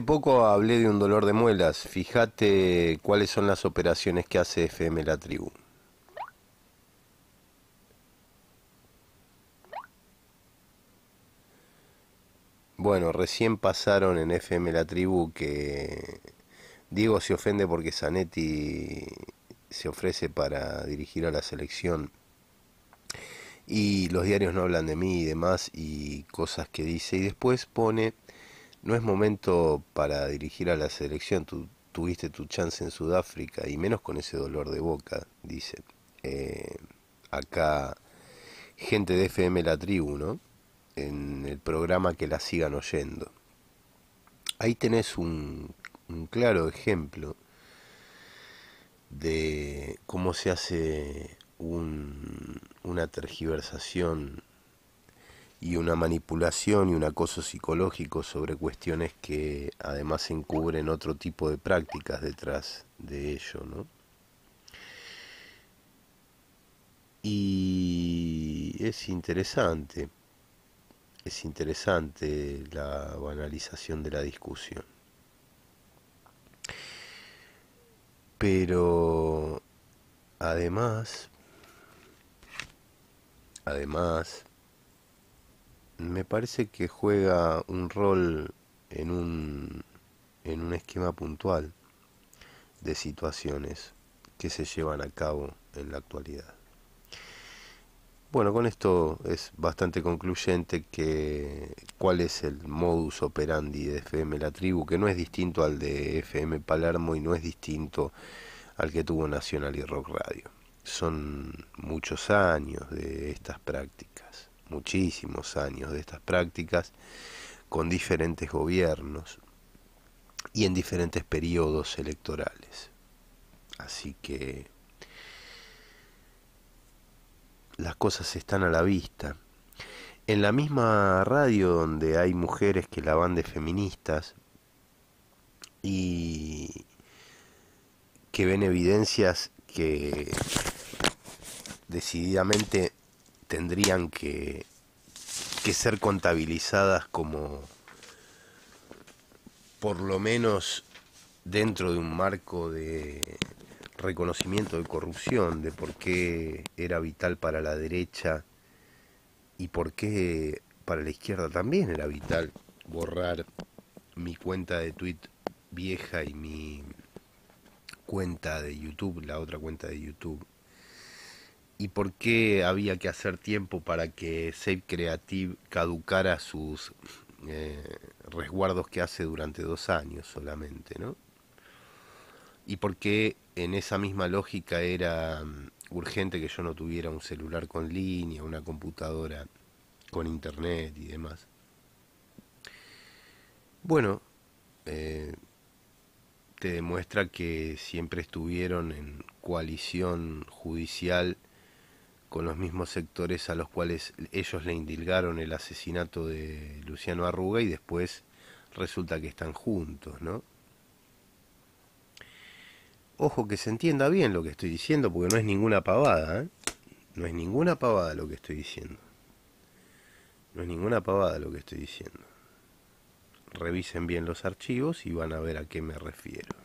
Hace poco hablé de un dolor de muelas. Fíjate cuáles son las operaciones que hace FM La Tribu. Bueno, recién pasaron en FM La Tribu que Diego se ofende porque Zanetti se ofrece para dirigir a la selección y los diarios no hablan de mí y demás y cosas que dice y después pone no es momento para dirigir a la selección, tú tuviste tu chance en Sudáfrica y menos con ese dolor de boca, dice. Eh, acá, gente de FM La Tribu, ¿no? En el programa que la sigan oyendo. Ahí tenés un, claro ejemplo de cómo se hace una tergiversación y una manipulación y un acoso psicológico sobre cuestiones que además encubren otro tipo de prácticas detrás de ello, ¿no? Y es interesante, es interesante la banalización de la discusión. Pero además, además, me parece que juega un rol en un, en un esquema puntual de situaciones que se llevan a cabo en la actualidad. Bueno, con esto es bastante concluyente que cuál es el modus operandi de FM La Tribu, que no es distinto al de FM Palermo y no es distinto al que tuvo Nacional y Rock Radio. Son muchos años de estas prácticas muchísimos años de estas prácticas con diferentes gobiernos y en diferentes periodos electorales. Así que las cosas están a la vista. En la misma radio donde hay mujeres que la van de feministas y que ven evidencias que decididamente tendrían que, ser contabilizadas como por lo menos dentro de un marco de reconocimiento de corrupción, de por qué era vital para la derecha y por qué para la izquierda también era vital borrar mi cuenta de tweet vieja y mi cuenta de YouTube, la otra cuenta de YouTube y por qué había que hacer tiempo para que Save Creative caducara sus eh, resguardos que hace durante dos años solamente, ¿no? Y por qué en esa misma lógica era mm, urgente que yo no tuviera un celular con línea, una computadora con internet y demás. Bueno, eh, te demuestra que siempre estuvieron en coalición judicial con los mismos sectores a los cuales ellos le indilgaron el asesinato de Luciano Arruga y después resulta que están juntos, ¿no? Ojo que se entienda bien lo que estoy diciendo, porque no es ninguna pavada, ¿eh? No es ninguna pavada lo que estoy diciendo. No es ninguna pavada lo que estoy diciendo. Revisen bien los archivos y van a ver a qué me refiero.